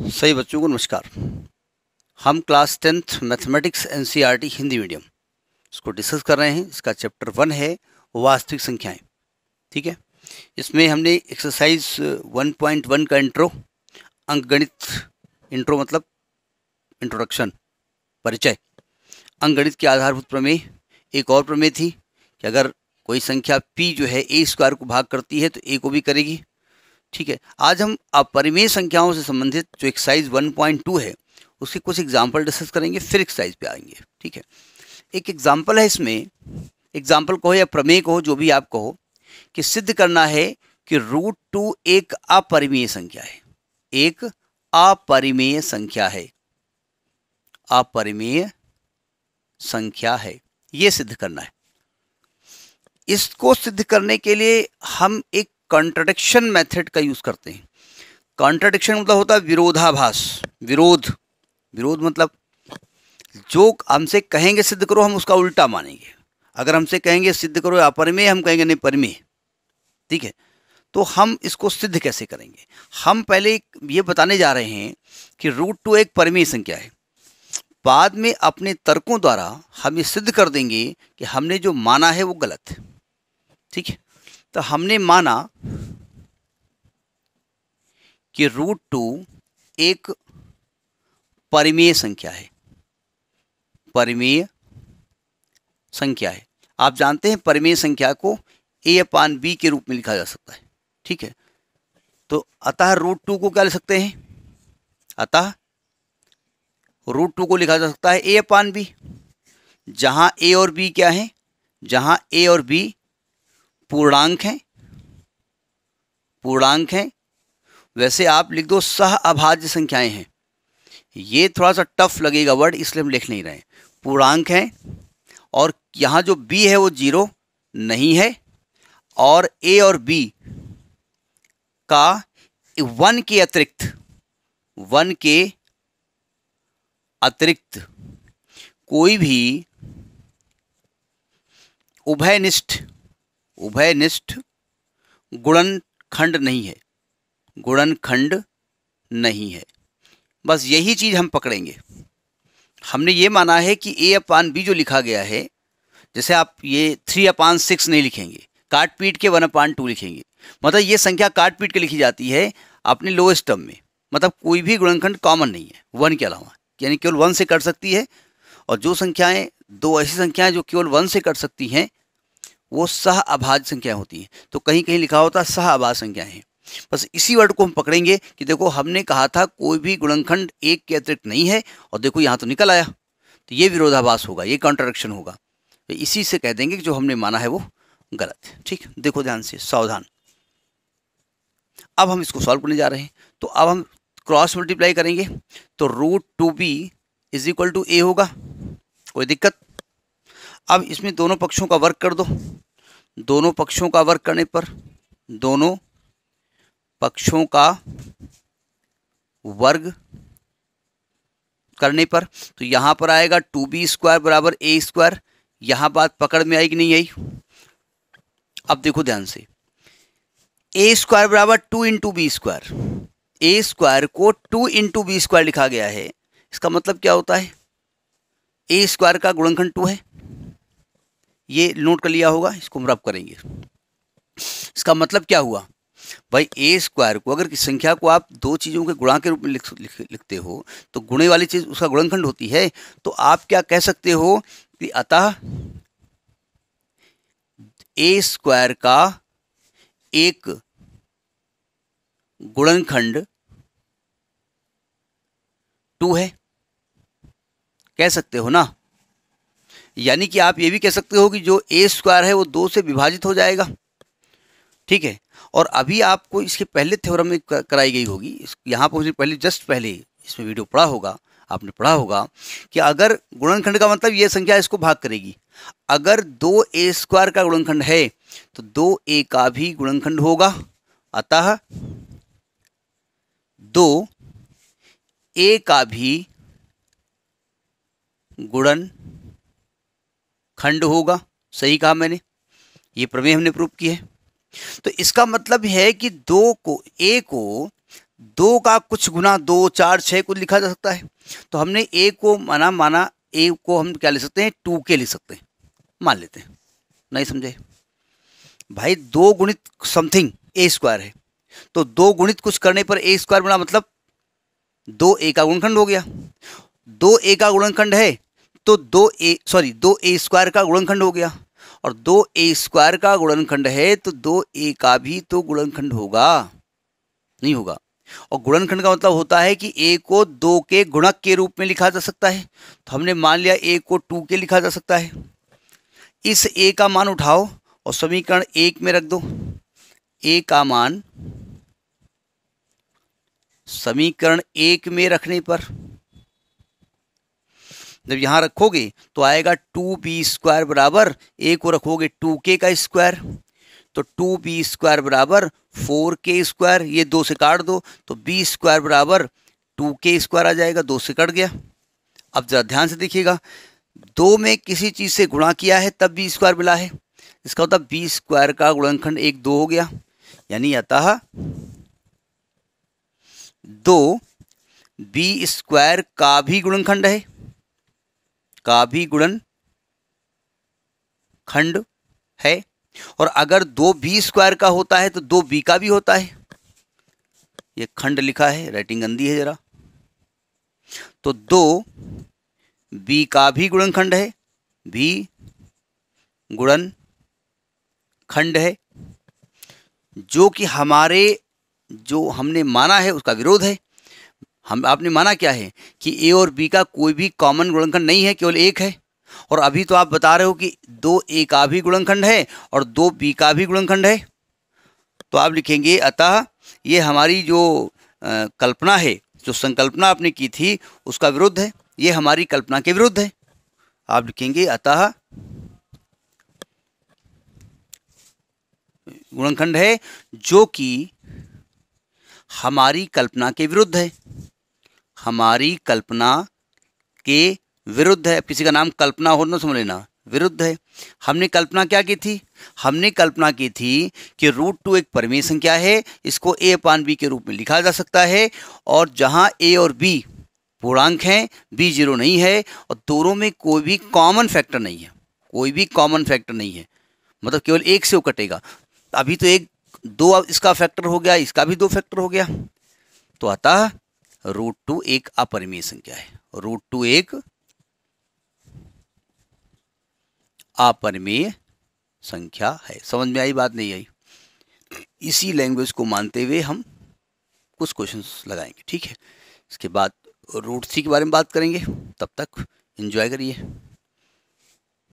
सही बच्चों को नमस्कार हम class tenth mathematics NCERT Hindi medium इसको डिस्कस कर रहे हैं इसका चैप्टर वन है वास्तविक संख्याएं ठीक है इसमें हमने एक्सरसाइज 1.1 का इंट्रो अंक गणित इंट्रो मतलब इंट्रोडक्शन परिचय अंक गणित के आधारभूत प्रमेय एक और प्रमेय थी कि अगर कोई संख्या पी जो है ए स्क्वायर को भाग करती है तो ए को भी करेगी ठीक है आज हम अपरिमेय संख्याओं से संबंधित जो एक्साइज 1.2 है उसके कुछ एग्जाम्पल डिस्कस करेंगे फिर एक्साइज पे आएंगे ठीक है एक एग्जाम्पल है इसमें एग्जाम्पल कहो या प्रमेय कहो जो भी आप कहो कि सिद्ध करना है कि रूट टू एक अपरिमेय संख्या है एक अपरिमेय संख्या है अपरिमेय संख्या है यह सिद्ध करना है इसको सिद्ध करने के लिए हम एक कॉन्ट्रडिक्शन मेथड का यूज़ करते हैं कॉन्ट्रडिक्शन मतलब होता है विरोधाभास विरोध विरोध मतलब जो हमसे कहेंगे सिद्ध करो हम उसका उल्टा मानेंगे अगर हमसे कहेंगे सिद्ध करो या हम कहेंगे नहीं परमे ठीक है तो हम इसको सिद्ध कैसे करेंगे हम पहले ये बताने जा रहे हैं कि रूट टू एक परमे संख्या है बाद में अपने तर्कों द्वारा हम ये सिद्ध कर देंगे कि हमने जो माना है वो गलत है ठीक है तो हमने माना कि रूट टू एक परिमेय संख्या है परिमेय संख्या है आप जानते हैं परिमेय संख्या को ए अपान बी के रूप में लिखा जा सकता है ठीक है तो अतः रूट टू को क्या लिख सकते हैं अतः रूट टू को लिखा जा सकता है ए अपान बी जहां ए और बी क्या है जहां ए और बी पूर्णांक हैं पूर्णांक हैं वैसे आप लिख दो सह अभाज्य संख्याएं हैं ये थोड़ा सा टफ लगेगा वर्ड इसलिए हम लिख नहीं रहे पूर्णांक हैं और यहाँ जो बी है वो जीरो नहीं है और ए और बी का वन के अतिरिक्त वन के अतिरिक्त कोई भी उभयनिष्ठ उभयनिष्ठ गुणन खंड नहीं है गुणन खंड नहीं है बस यही चीज़ हम पकड़ेंगे हमने ये माना है कि ए अपान बी जो लिखा गया है जैसे आप ये थ्री अपान सिक्स नहीं लिखेंगे काट पीट के वन अपान टू लिखेंगे मतलब ये संख्या काट पीट के लिखी जाती है अपने लोएस्ट टर्म में मतलब कोई भी गुणनखंड कॉमन नहीं है वन के अलावा यानी केवल वन से कट सकती है और जो संख्याएं दो ऐसी संख्याएं जो केवल वन से कट सकती हैं वो सह अभाज्य संख्या होती है तो कहीं कहीं लिखा होता सह अभाज्य संख्या है बस इसी वर्ड को हम पकड़ेंगे कि देखो हमने कहा था कोई भी गुणनखंड एक के अतिरिक्त नहीं है और देखो यहाँ तो निकल आया तो ये विरोधाभास होगा ये कॉन्ट्रडिक्शन होगा तो इसी से कह देंगे कि जो हमने माना है वो गलत है ठीक देखो ध्यान से सावधान अब हम इसको सॉल्व करने जा रहे हैं तो अब हम क्रॉस मल्टीप्लाई करेंगे तो root two B is equal to A होगा कोई दिक्कत अब इसमें दोनों पक्षों का वर्क कर दो दोनों पक्षों का वर्क करने पर दोनों पक्षों का वर्ग करने पर तो यहाँ पर आएगा टू बी स्क्वायर बराबर ए स्क्वायर यहाँ बात पकड़ में आई कि नहीं आई अब देखो ध्यान से ए स्क्वायर बराबर two into B square A square को टू इंटू बी स्क्वायर लिखा गया है इसका मतलब क्या होता है ए स्क्वायर का गुणनखंड टू है ये नोट कर लिया होगा इसको हम रब करेंगे इसका मतलब क्या हुआ भाई ए स्क्वायर को अगर संख्या को आप दो चीज़ों के गुणा के रूप में लिख, लिख, लिखते हो तो गुणे वाली चीज़ उसका गुणनखंड होती है तो आप क्या कह सकते हो कि अतः ए स्क्वायर का एक गुणनखंड टू है कह सकते हो ना यानी कि आप ये भी कह सकते हो कि जो ए स्क्वायर है वो दो से विभाजित हो जाएगा ठीक है और अभी आपको इसके पहले थ्योरम में कराई गई होगी यहाँ पहुँचने पहले जस्ट पहले इसमें वीडियो पढ़ा होगा आपने पढ़ा होगा कि अगर गुणनखंड का मतलब ये संख्या इसको भाग करेगी अगर दो ए स्क्वायर का गुणनखंड है तो दो ए का भी गुणनखंड होगा अतः दो ए का भी गुणन खंड होगा सही कहा मैंने ये प्रमेय हमने प्रूव किया है तो इसका मतलब है कि दो को ए को दो का कुछ गुना दो चार छः कुछ लिखा जा सकता है तो हमने ए को माना माना ए को हम क्या लिख सकते हैं टू के लिख सकते हैं मान लेते हैं नहीं समझे भाई दो गुणित समथिंग ए स्क्वायर है तो दो गुणित कुछ करने पर ए स्क्वायर बना मतलब दो ए का गुणखंड हो गया दो ए का गुणखंड है तो दो ए सॉरी दो ए स्क्वायर का गुणनखंड हो गया और दो ए स्क्वायर का गुणनखंड है तो दो ए का भी तो गुणनखंड होगा नहीं होगा और गुणनखंड का मतलब होता है कि ए को दो के गुणक के रूप में लिखा जा सकता है तो हमने मान लिया ए को टू के लिखा जा सकता है इस ए का मान उठाओ और समीकरण एक में रख दो ए का मान समीकरण एक में रखने पर जब यहाँ रखोगे तो आएगा टू बी स्क्वायर बराबर ए को रखोगे टू के का स्क्वायर तो टू बी स्क्वायर बराबर फोर के स्क्वायर ये दो से काट दो तो बी स्क्वायर बराबर टू के स्क्वायर आ जाएगा दो से कट गया अब ज़रा ध्यान से देखिएगा दो में किसी चीज़ से गुणा किया है तब बी स्क्वायर मिला है इसका होता मतलब बी स्क्वायर का गुणनखंड एक दो हो गया यानी अतः दो बी स्क्वायर का भी गुणनखंड है का भी गुणन खंड है और अगर दो बी स्क्वायर का होता है तो दो बी का भी होता है ये खंड लिखा है राइटिंग गंदी है जरा तो दो बी का भी खंड है बी गुणन खंड है जो कि हमारे जो हमने माना है उसका विरोध है हम आपने माना क्या है कि ए और बी का कोई भी कॉमन गुणनखंड नहीं है केवल एक है और अभी तो आप बता रहे हो कि दो ए का भी गुणनखंड है और दो बी का भी गुणनखंड है तो आप लिखेंगे अतः ये हमारी जो आ, कल्पना है जो संकल्पना आपने की थी उसका विरुद्ध है ये हमारी कल्पना के विरुद्ध है आप लिखेंगे अतः गुणनखंड है जो कि हमारी कल्पना के विरुद्ध है हमारी कल्पना के विरुद्ध है किसी का नाम कल्पना हो ना समझ लेना विरुद्ध है हमने कल्पना क्या की थी हमने कल्पना की थी कि रूट टू एक परमिशन क्या है इसको ए अपान बी के रूप में लिखा जा सकता है और जहां ए और बी पूर्णांक हैं बी जीरो नहीं है और दोनों में कोई भी कॉमन फैक्टर नहीं है कोई भी कॉमन फैक्टर नहीं है मतलब केवल एक से वो कटेगा अभी तो एक दो इसका फैक्टर हो गया इसका भी दो फैक्टर हो गया तो अतः रूट टू एक अपरिमेय संख्या है रूट टू एक अपरिमेय संख्या है समझ में आई बात नहीं आई इसी लैंग्वेज को मानते हुए हम कुछ क्वेश्चन लगाएंगे ठीक है इसके बाद रूट थ्री के बारे में बात करेंगे तब तक एंजॉय करिए